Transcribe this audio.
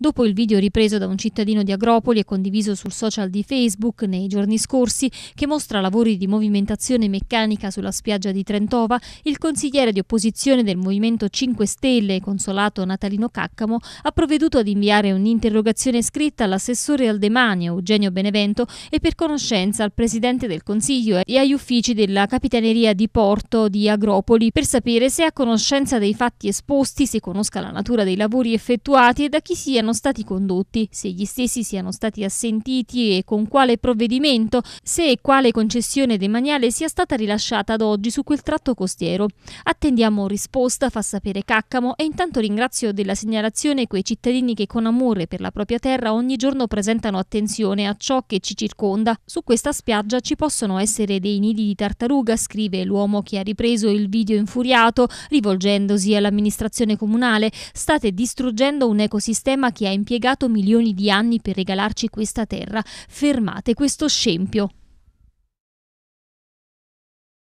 Dopo il video ripreso da un cittadino di Agropoli e condiviso sul social di Facebook nei giorni scorsi, che mostra lavori di movimentazione meccanica sulla spiaggia di Trentova, il consigliere di opposizione del Movimento 5 Stelle, consolato Natalino Caccamo, ha provveduto ad inviare un'interrogazione scritta all'assessore Aldemanio, Eugenio Benevento e per conoscenza al presidente del Consiglio e agli uffici della Capitaneria di Porto di Agropoli per sapere se è a conoscenza dei fatti esposti, se conosca la natura dei lavori effettuati e da chi siano siano stati condotti, se gli stessi siano stati assentiti e con quale provvedimento, se e quale concessione demaniale sia stata rilasciata ad oggi su quel tratto costiero. Attendiamo risposta, fa sapere Caccamo e intanto ringrazio della segnalazione quei cittadini che con amore per la propria terra ogni giorno presentano attenzione a ciò che ci circonda. Su questa spiaggia ci possono essere dei nidi di tartaruga, scrive l'uomo che ha ripreso il video infuriato rivolgendosi all'amministrazione comunale. State distruggendo un ecosistema che che ha impiegato milioni di anni per regalarci questa terra, fermate questo scempio.